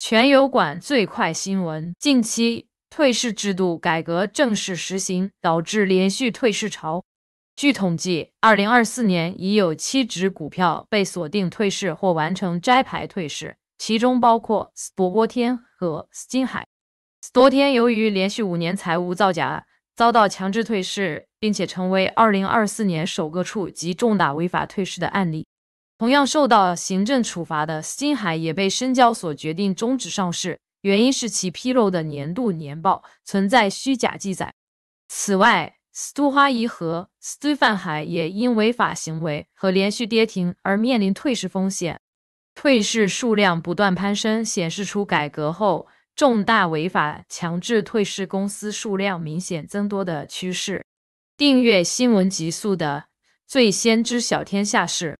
全油管最快新闻：近期退市制度改革正式实行，导致连续退市潮。据统计，2024年已有七只股票被锁定退市或完成摘牌退市，其中包括斯波天和斯金海。昨天由于连续五年财务造假，遭到强制退市，并且成为2024年首个触及重大违法退市的案例。同样受到行政处罚的新海也被深交所决定终止上市，原因是其披露的年度年报存在虚假记载。此外，杜华怡和杜范海也因违法行为和连续跌停而面临退市风险。退市数量不断攀升，显示出改革后重大违法强制退市公司数量明显增多的趋势。订阅新闻极速的，最先知晓天下事。